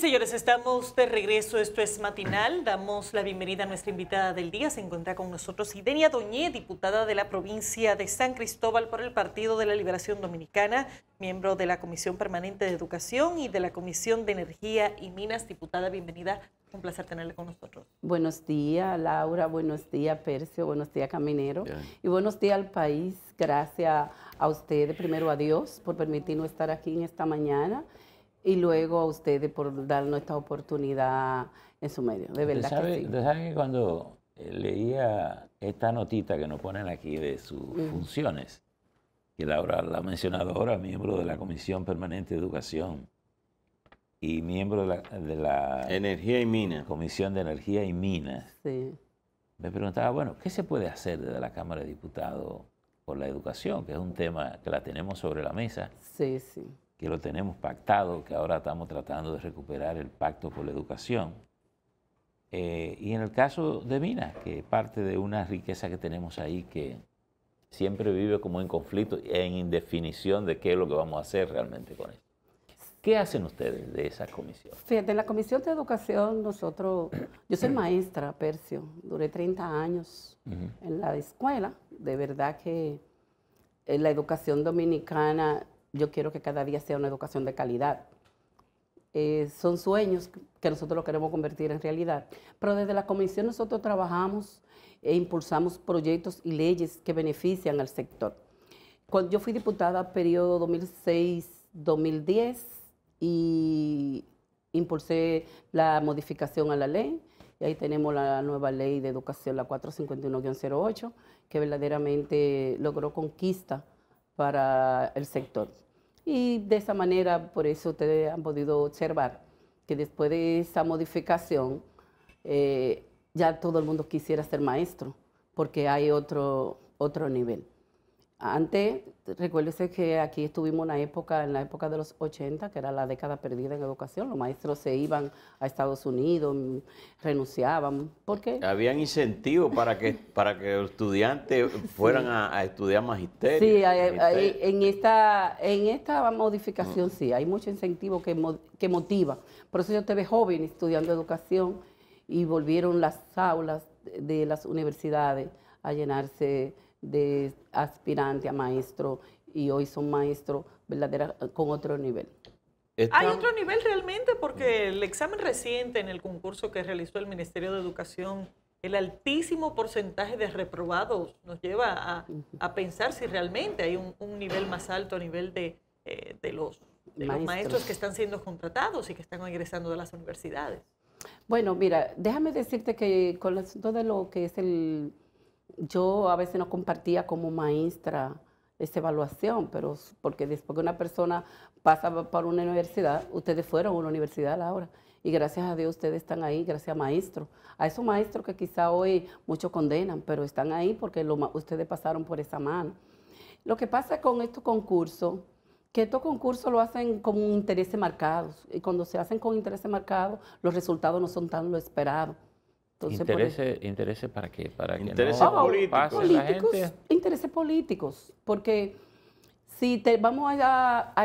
señores, estamos de regreso. Esto es matinal. Damos la bienvenida a nuestra invitada del día. Se encuentra con nosotros Idenia Doñé, diputada de la provincia de San Cristóbal por el Partido de la Liberación Dominicana, miembro de la Comisión Permanente de Educación y de la Comisión de Energía y Minas. Diputada, bienvenida. Un placer tenerla con nosotros. Buenos días, Laura. Buenos días, Percio. Buenos días, Caminero. Y buenos días al país. Gracias a ustedes, primero a Dios, por permitirnos estar aquí en esta mañana y luego a ustedes por darnos esta oportunidad en su medio. De verdad. que, sí? sabe que cuando eh, leía esta notita que nos ponen aquí de sus mm. funciones, que Laura la ha mencionado ahora, miembro de la Comisión Permanente de Educación y miembro de la, Energía y Minas. Comisión de Energía y Minas. Me preguntaba, bueno, ¿qué se puede hacer desde la Cámara de Diputados por la educación, que es un tema que la tenemos sobre la mesa? Sí, sí que lo tenemos pactado, que ahora estamos tratando de recuperar el pacto por la educación. Eh, y en el caso de Minas, que parte de una riqueza que tenemos ahí que siempre vive como en conflicto, en indefinición de qué es lo que vamos a hacer realmente con esto. ¿Qué hacen ustedes de esa comisión? De la comisión de educación, nosotros, yo soy maestra, Percio, duré 30 años en la escuela, de verdad que eh, la educación dominicana yo quiero que cada día sea una educación de calidad. Eh, son sueños que nosotros lo queremos convertir en realidad. Pero desde la comisión nosotros trabajamos e impulsamos proyectos y leyes que benefician al sector. Cuando yo fui diputada periodo 2006-2010 y impulsé la modificación a la ley, y ahí tenemos la nueva ley de educación, la 451-08, que verdaderamente logró conquista para el sector. Y de esa manera, por eso ustedes han podido observar que después de esa modificación, eh, ya todo el mundo quisiera ser maestro, porque hay otro nivel. Antes, recuérdese que aquí estuvimos una época, en la época de los 80, que era la década perdida en educación. Los maestros se iban a Estados Unidos, renunciaban. ¿Por qué? Habían incentivos para que, para que los estudiantes fueran a, estudiar magisterio. Sí, en, esta, en esta modificación sí, hay mucho incentivo que, que motiva. Por eso yo te veo joven estudiando educación y volvieron las aulas de las universidades a llenarse de aspirante a maestro y hoy son maestros verdadera con otro nivel. Hay otro nivel realmente porque el examen reciente en el concurso que realizó el Ministerio de Educación, el altísimo porcentaje de reprobados nos lleva a, pensar si realmente hay un, nivel más alto a nivel de, eh, los, maestros. que están siendo contratados y que están ingresando a las universidades. Bueno, mira, déjame decirte que con todo lo que es el yo a veces no compartía como maestra esa evaluación, pero porque después que una persona pasa por una universidad, ustedes fueron a una universidad, ahora, y gracias a Dios ustedes están ahí, gracias a maestros, a esos maestros que quizá hoy muchos condenan, pero están ahí porque ustedes pasaron por esa mano. Lo que pasa con estos concursos, que estos concursos lo hacen con intereses marcados, y cuando se hacen con intereses marcados, los resultados no son tan lo esperado intereses, para qué? Para intereses políticos. Intereses políticos, porque si te, vamos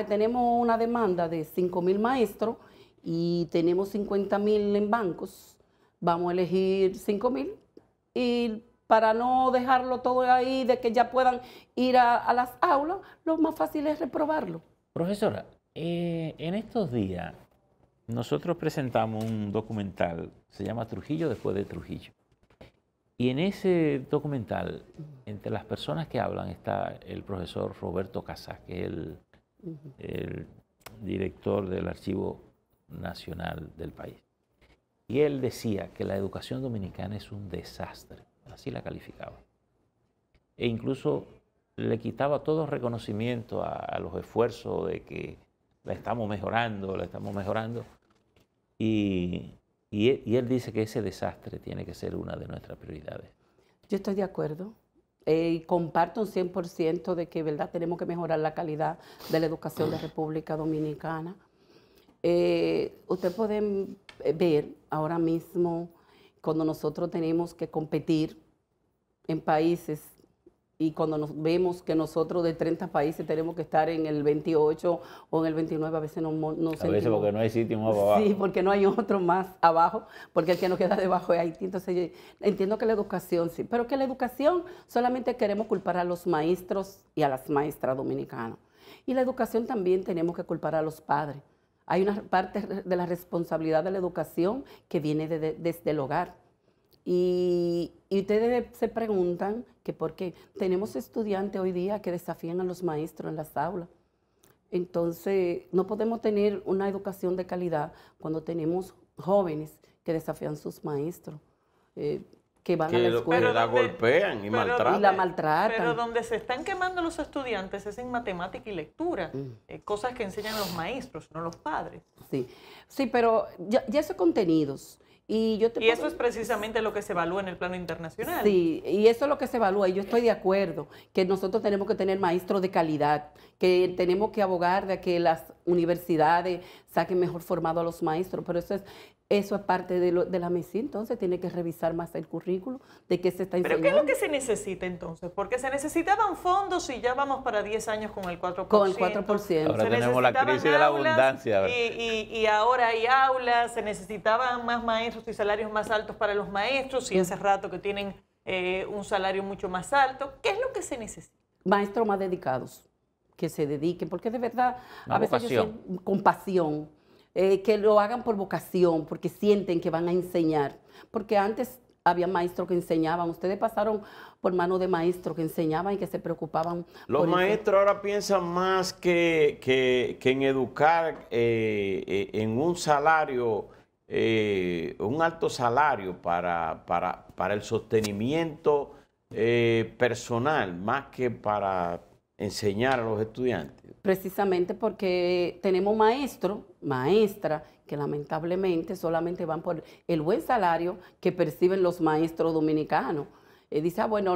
tenemos una demanda de 5.000 mil maestros y tenemos 50 mil en bancos, vamos a elegir 5 mil y para no dejarlo todo ahí de que ya puedan ir a, las aulas, lo más fácil es reprobarlo. Profesora, eh, en estos días nosotros presentamos un documental, se llama Trujillo después de Trujillo. Y en ese documental, entre las personas que hablan, está el profesor Roberto Casas, que es el, director del Archivo Nacional del país. Y él decía que la educación dominicana es un desastre, así la calificaba. E incluso le quitaba todo reconocimiento a, a los esfuerzos de que la estamos mejorando, la estamos mejorando. Y, él dice que ese desastre tiene que ser una de nuestras prioridades. Yo estoy de acuerdo. Eh, y comparto un 100% de que verdad tenemos que mejorar la calidad de la educación de República Dominicana. Eh, usted puede ver ahora mismo cuando nosotros tenemos que competir en países y cuando nos vemos que nosotros de 30 países tenemos que estar en el 28 o en el 29, a veces no, no A veces porque no hay sitio más abajo. Sí, porque no hay otro más abajo, porque el que nos queda debajo es Haití. Entonces, entiendo que la educación sí, pero que la educación solamente queremos culpar a los maestros y a las maestras dominicanas. Y la educación también tenemos que culpar a los padres. Hay una parte de la responsabilidad de la educación que viene desde el hogar y, ustedes se preguntan que por qué tenemos estudiantes hoy día que desafían a los maestros en las aulas. Entonces, no podemos tener una educación de calidad cuando tenemos jóvenes que desafían a sus maestros, eh, que van a la golpean y maltratan. la maltratan. Pero donde se están quemando los estudiantes es en matemática y lectura, mm. eh, cosas que enseñan los maestros, no los padres. Sí, sí pero ya esos contenidos y, eso es precisamente lo que se evalúa en el plano internacional. Sí, y eso es lo que se evalúa. Y yo estoy de acuerdo que nosotros tenemos que tener maestros de calidad, que tenemos que abogar de que las universidades saquen mejor formado a los maestros, pero eso es eso es parte de, la misión. entonces tiene que revisar más el currículo de qué se está enseñando. ¿Pero qué es lo que se necesita entonces? Porque se necesitaban fondos y ya vamos para 10 años con el 4%. Con el 4%. Ahora tenemos la crisis de la abundancia. Y, ahora hay aulas, se necesitaban más maestros y salarios más altos para los maestros y hace rato que tienen eh, un salario mucho más alto. ¿Qué es lo que se necesita? Maestros más dedicados que se dediquen, porque de verdad, a veces con pasión, eh, que lo hagan por vocación, porque sienten que van a enseñar, porque antes había maestros que enseñaban, ustedes pasaron por mano de maestros que enseñaban y que se preocupaban. Los maestros ahora piensan más que, en educar eh, eh, en un salario, un alto salario para, para el sostenimiento personal, más que para enseñar a los estudiantes? Precisamente porque tenemos maestros, maestras, que lamentablemente solamente van por el buen salario que perciben los maestros dominicanos. y dice, ah, bueno,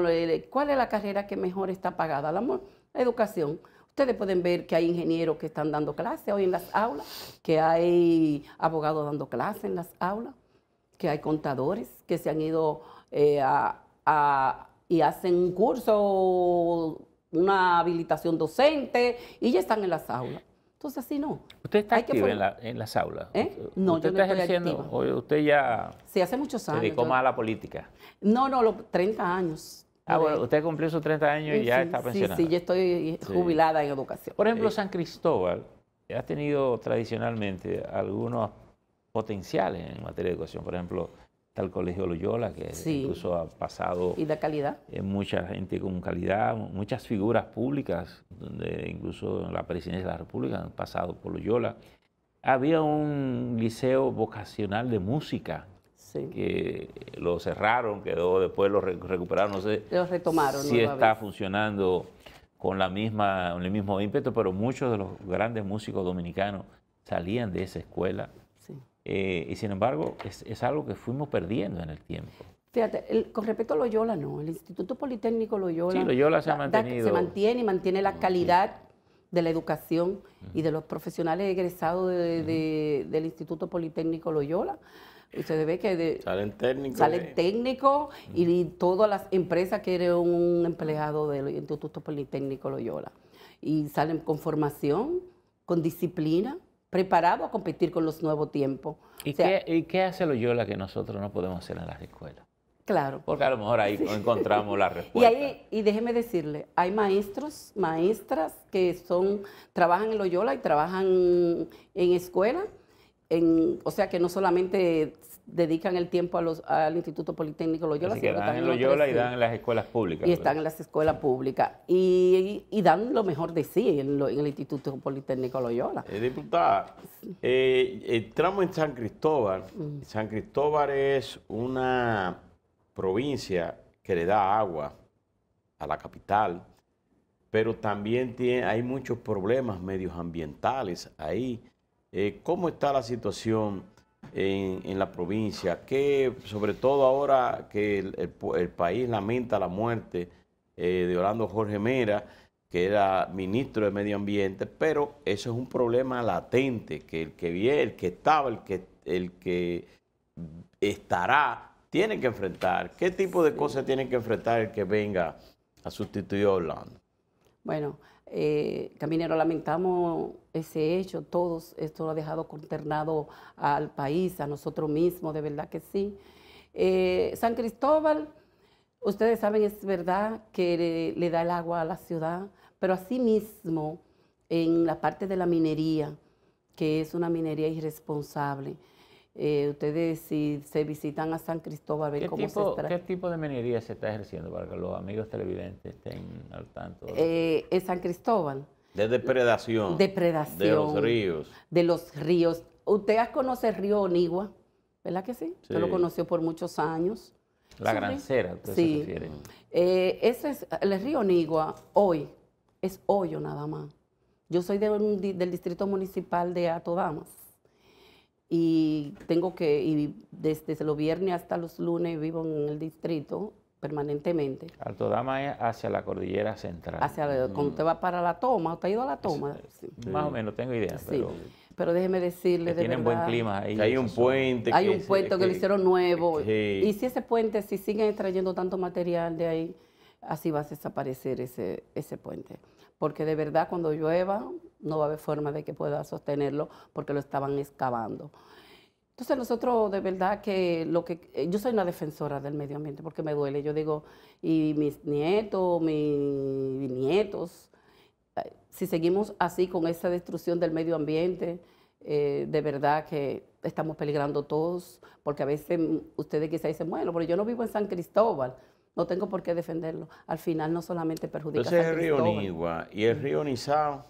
¿cuál es la carrera que mejor está pagada? La, educación. Ustedes pueden ver que hay ingenieros que están dando clases hoy en las aulas, que hay abogados dando clases en las aulas, que hay contadores que se han ido eh, y hacen un curso una habilitación docente y ya están en las aulas. Entonces, así no. ¿Usted está en, las aulas? ¿Eh? No, ¿Usted yo no estoy ejerciendo, activa. ¿Usted ya sí, hace muchos años, se dedicó más a la política? No, no, los 30 años. Ah, bueno, usted cumplió sus 30 años y ya está pensionada. Sí, eh, sí, yo estoy jubilada en educación. Por ejemplo, San Cristóbal ha tenido tradicionalmente algunos potenciales en materia de educación. Por ejemplo, Está el Colegio Loyola, que incluso ha pasado... ¿Y la calidad? Eh, mucha gente con calidad, muchas figuras públicas, donde incluso la presidencia de la República han pasado por Loyola. Había un liceo vocacional de música, que lo cerraron, quedó, después lo recuperaron, no sé. Lo retomaron. Sí está funcionando con la misma, el mismo ímpetu, pero muchos de los grandes músicos dominicanos salían de esa escuela eh, y sin embargo, es, algo que fuimos perdiendo en el tiempo. Fíjate, con respecto a Loyola, no, el Instituto Politécnico Loyola. Sí, Loyola se ha se mantiene y mantiene la calidad de la educación y de los profesionales egresados del Instituto Politécnico Loyola. Y ve que salen técnicos salen técnicos y, y, todas las empresas que un empleado del Instituto Politécnico Loyola. Y salen con formación, con disciplina preparado a competir con los nuevos tiempos. ¿Y, qué, ¿Y, qué, hace Loyola que nosotros no podemos hacer en las escuelas? Claro. Porque a lo mejor ahí encontramos la respuesta. Y, déjeme decirle, hay maestros, maestras que son, trabajan en Loyola y trabajan en escuela, en, o sea que no solamente dedican el tiempo a los, al Instituto Politécnico Loyola. Así en Loyola y dan en las escuelas públicas. Y pues. están en las escuelas públicas. Y, dan lo mejor de sí en, el Instituto Politécnico Loyola. Eh, diputada, eh, eh, entramos en San Cristóbal. Mm. San Cristóbal es una provincia que le da agua a la capital, pero también tiene, hay muchos problemas medioambientales ahí. ¿Cómo está la situación? en, la provincia, que sobre todo ahora que el, país lamenta la muerte eh, de Orlando Jorge Mera, que era ministro de Medio Ambiente, pero eso es un problema latente, que el que viene, el que estaba, el que, el que estará, tiene que enfrentar. ¿Qué tipo de cosas tiene que enfrentar el que venga a sustituir a Orlando? Bueno, eh, Caminero, lamentamos ese hecho, todos, esto lo ha dejado consternado al país, a nosotros mismos, de verdad que sí. Eh, San Cristóbal, ustedes saben, es verdad que le, le, da el agua a la ciudad, pero asimismo en la parte de la minería, que es una minería irresponsable, eh, ustedes si se visitan a San Cristóbal, ven cómo se ¿Qué tipo de minería se está ejerciendo para que los amigos televidentes estén al tanto? Eh, en San Cristóbal. De depredación. Depredación. De los ríos. De los ríos. Usted conoce el río Onigua, ¿verdad que sí? lo conoció por muchos años. La gran grancera, sí. Eh, ese es, el río Onigua hoy es hoyo nada más. Yo soy del distrito municipal de Atodamas y tengo que, y desde los viernes hasta los lunes vivo en el distrito permanentemente. Alto es hacia la cordillera central. Hacia mm. Cuando usted va para la toma, te ha ido a la toma? Más o menos, tengo idea. Sí. Pero, déjeme decirle que tienen buen clima ahí. hay un puente. Hay un puente que, hicieron nuevo. Y si ese puente, si siguen extrayendo tanto material de ahí, así va a desaparecer ese, ese puente porque de verdad cuando llueva no va a haber forma de que pueda sostenerlo porque lo estaban excavando. Entonces nosotros de verdad que lo que eh, yo soy una defensora del medio ambiente porque me duele. Yo digo y mis nietos, mis nietos, eh, si seguimos así con esa destrucción del medio ambiente, eh, de verdad que estamos peligrando todos porque a veces mm, ustedes quizás dicen bueno, pero yo no vivo en San Cristóbal, no tengo por qué defenderlo. Al final no solamente perjudica Entonces, es el río Nigua y el río Nizao.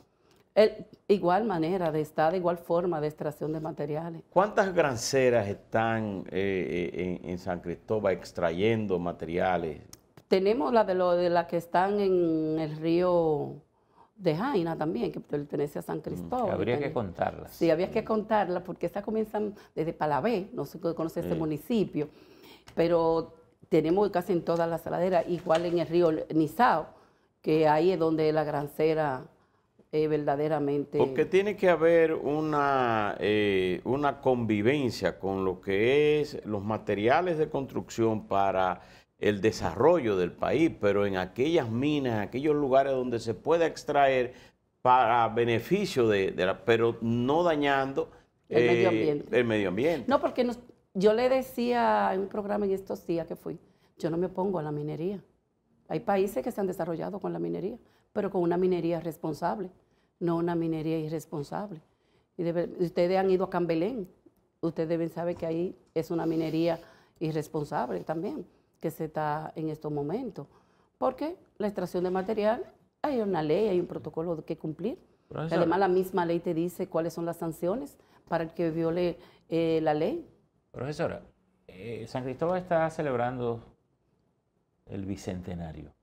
igual manera de estar, de igual forma de extracción de materiales. ¿Cuántas granceras están eh, eh, en, San Cristóbal extrayendo materiales? Tenemos la de, lo, de las que están en el río de Jaina también, que pertenece a San Cristóbal. habría que contarlas. Sí, habría que contarlas porque estas comienzan desde Palabé, no sé conoce este municipio, pero tenemos casi en todas las saladera, igual en el río Nizao, que ahí es donde la grancera verdaderamente... Porque tiene que haber una, eh, una convivencia con lo que es los materiales de construcción para el desarrollo del país, pero en aquellas minas, aquellos lugares donde se pueda extraer para beneficio de, la, pero no dañando el, medio eh, ambiente. el medio ambiente. No, porque no yo le decía en un programa en estos días que fui, yo no me opongo a la minería. Hay países que se han desarrollado con la minería, pero con una minería responsable, no una minería irresponsable. ustedes han ido a Cambelén, ustedes deben saber que ahí es una minería irresponsable también, que se está en estos momentos. Porque la extracción de material, hay una ley, hay un protocolo que cumplir. Además, la misma ley te dice cuáles son las sanciones para el que viole eh, la ley. Profesora, eh, San Cristóbal está celebrando el Bicentenario.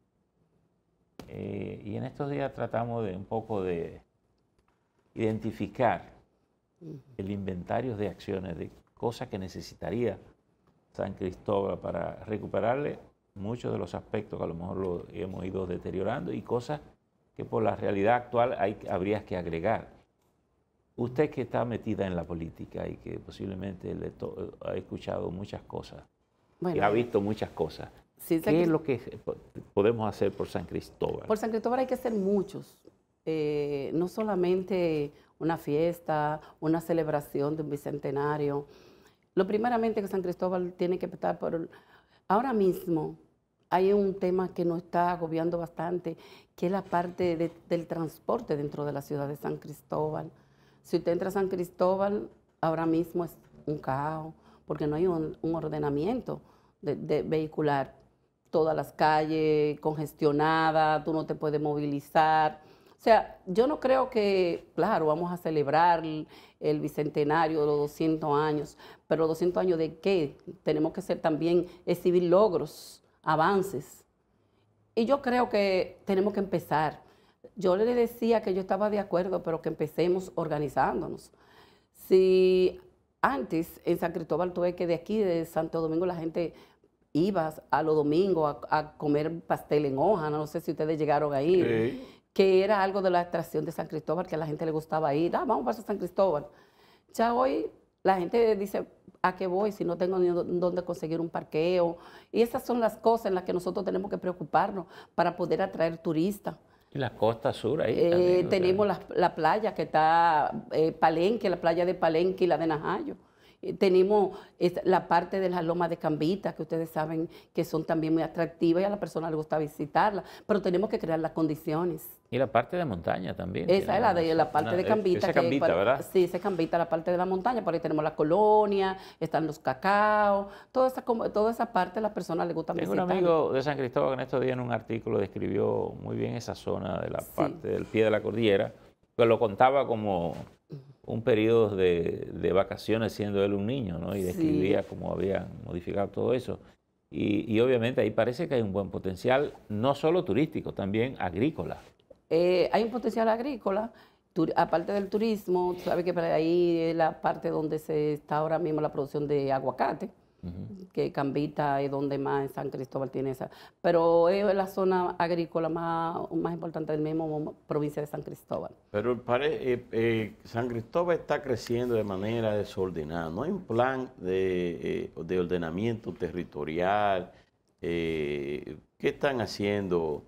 Eh, y en estos días tratamos de un poco de identificar el inventario de acciones, de cosas que necesitaría San Cristóbal para recuperarle muchos de los aspectos que a lo mejor lo hemos ido deteriorando y cosas que por la realidad actual hay, habría que agregar. Usted que está metida en la política y que posiblemente eh, ha escuchado muchas cosas y ha visto muchas cosas, ¿qué es lo que podemos hacer por San Cristóbal? Por San Cristóbal hay que hacer muchos, eh, no solamente una fiesta, una celebración de un bicentenario. Lo primeramente que San Cristóbal tiene que estar por... Ahora mismo hay un tema que nos está agobiando bastante, que es la parte del transporte dentro de la ciudad de San Cristóbal. Si usted entra a San Cristóbal, ahora mismo es un caos, porque no hay un, ordenamiento de, vehicular. Todas las calles congestionadas, tú no te puedes movilizar. O sea, yo no creo que, claro, vamos a celebrar el bicentenario de los 200 años, pero 200 años de qué? Tenemos que ser también exhibir logros, avances. Y yo creo que tenemos que empezar yo le decía que yo estaba de acuerdo, pero que empecemos organizándonos. Si antes en San Cristóbal tuve que de aquí, de Santo Domingo, la gente iba a los domingos a, comer pastel en hoja, no sé si ustedes llegaron ahí, que era algo de la atracción de San Cristóbal, que a la gente le gustaba ir, ah, vamos a San Cristóbal. Ya hoy la gente dice, ¿a qué voy si no tengo ni dónde conseguir un parqueo? Y esas son las cosas en las que nosotros tenemos que preocuparnos para poder atraer turistas. Y la costa sur ahí. Eh, tenemos la, la, playa que está eh, Palenque, la playa de Palenque y la de Najayo tenemos la parte de las lomas de Cambita, que ustedes saben que son también muy atractivas y a la persona le gusta visitarla, pero tenemos que crear las condiciones. Y la parte de montaña también. Esa es la, de, la parte de Cambita. Esa Cambita, ¿verdad? Sí, esa Cambita, la parte de la montaña. Por ahí tenemos la colonia, están los cacao, toda esa, toda esa parte a las personas le gusta Tengo un amigo de San Cristóbal que en estos días en un artículo describió muy bien esa zona de la parte del pie de la cordillera, pero lo contaba como un periodo de, vacaciones siendo él un niño, ¿no? Y describía cómo habían modificado todo eso. Y, obviamente ahí parece que hay un buen potencial, no solo turístico, también agrícola. Eh, hay un potencial agrícola, aparte del turismo, tú sabes que para ahí es la parte donde se está ahora mismo la producción de aguacate que Cambita y donde más en San Cristóbal tiene esa. Pero es la zona agrícola más, más importante del mismo provincia de San Cristóbal. Pero eh, eh, San Cristóbal está creciendo de manera desordenada. No hay un plan de, eh, ordenamiento territorial. ¿Qué están haciendo?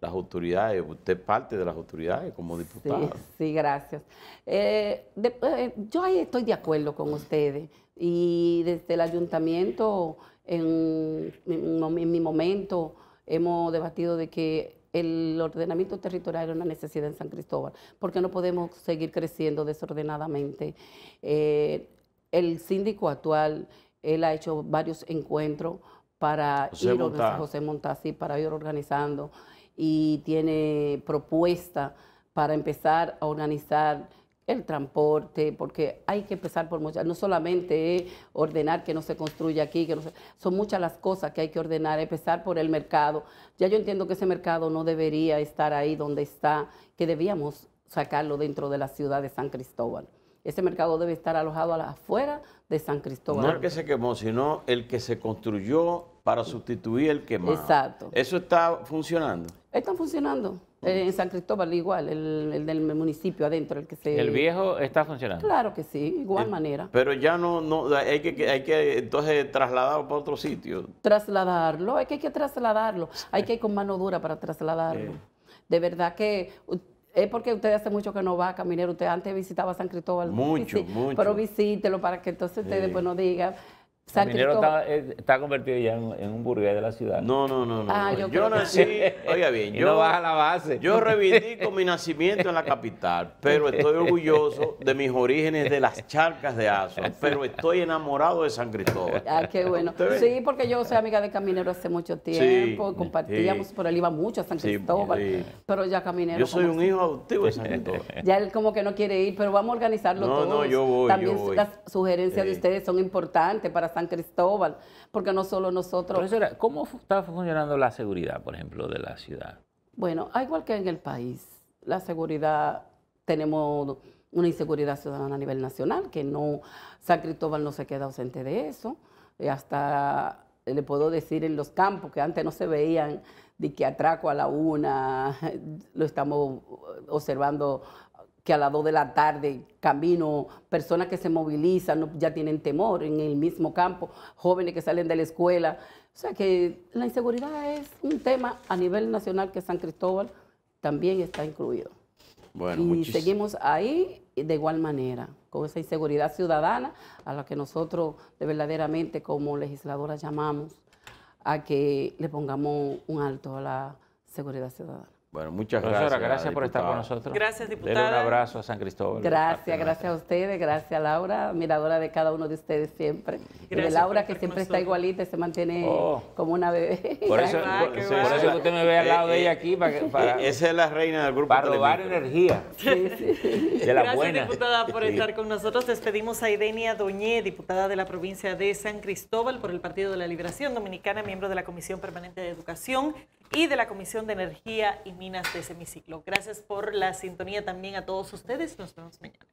las autoridades, usted parte de las autoridades como diputado. Sí, gracias. yo ahí estoy de acuerdo con ustedes. Y desde el ayuntamiento, en, mi momento, hemos debatido de que el ordenamiento territorial es una necesidad en San Cristóbal, porque no podemos seguir creciendo desordenadamente. Eh, el síndico actual, él ha hecho varios encuentros para ir José para ir organizando y tiene propuesta para empezar a organizar el transporte, porque hay que empezar por muchas, no solamente ordenar que no se construya aquí, que no son muchas las cosas que hay que ordenar, empezar por el mercado. Ya yo entiendo que ese mercado no debería estar ahí donde está, que debíamos sacarlo dentro de la ciudad de San Cristóbal. Ese mercado debe estar alojado afuera de San Cristóbal. No el que se quemó, sino el que se construyó para sustituir el quemado. Exacto. Eso está funcionando. Están funcionando. Eh, en San Cristóbal igual, el, del municipio adentro, el que se... ¿El viejo está funcionando? Claro que sí, igual eh, manera. Pero ya no, no hay, que, hay que entonces trasladarlo para otro sitio. Trasladarlo, hay que, hay que trasladarlo, hay que ir con mano dura para trasladarlo. De verdad que es porque usted hace mucho que no va, a caminar Usted antes visitaba San Cristóbal. Mucho, mucho. Pero visítelo para que entonces ustedes después nos diga, eh, está, convertido ya en, un burgués de la ciudad. No, no, no. Ah, yo, nací, oiga bien, yo, no la base. yo con mi nacimiento en la capital, pero estoy orgulloso de mis orígenes de las charcas de Azo, pero estoy enamorado de San Cristóbal. Ah, qué bueno. Sí, porque yo soy amiga de Caminero hace mucho tiempo, compartíamos, por él iba mucho a San Cristóbal, pero ya Caminero... Yo soy un hijo adoptivo de San Cristóbal. Ya él como que no quiere ir, pero vamos a organizarlo todo. No, no, yo voy, También las sugerencias de ustedes son importantes para San San Cristóbal, porque no solo nosotros... Profesora, ¿cómo está funcionando la seguridad, por ejemplo, de la ciudad? Bueno, igual que en el país, la seguridad, tenemos una inseguridad ciudadana a nivel nacional, que no, San Cristóbal no se queda ausente de eso, hasta le puedo decir en los campos que antes no se veían de que atraco a la una, lo estamos observando que a las 2 de la tarde camino, personas que se movilizan, ya tienen temor en el mismo campo, jóvenes que salen de la escuela. O sea que la inseguridad es un tema a nivel nacional que San Cristóbal también está incluido. y seguimos ahí de igual manera, con esa inseguridad ciudadana a la que nosotros de verdaderamente como legisladoras llamamos a que le pongamos un alto a la seguridad ciudadana. Bueno, muchas gracias. gracias por estar con nosotros. Gracias, diputada. un abrazo a San Cristóbal. Gracias, gracias a ustedes, gracias a Laura, miradora de cada uno de ustedes siempre. y de Laura, que siempre está igualita, se mantiene oh. como una bebé. Por eso, por, eso usted me ve al eh, lado de eh, ella aquí. Para, eh, esa es la reina del grupo. Para robar energía. gracias, diputada, por estar con nosotros. Despedimos a Idenia Doñé, diputada de la provincia de San Cristóbal por el Partido de la Liberación Dominicana, miembro de la Comisión Permanente de Educación y de la Comisión de Energía y Minas de Semiciclo. Gracias por la sintonía también a todos ustedes. Nos vemos mañana.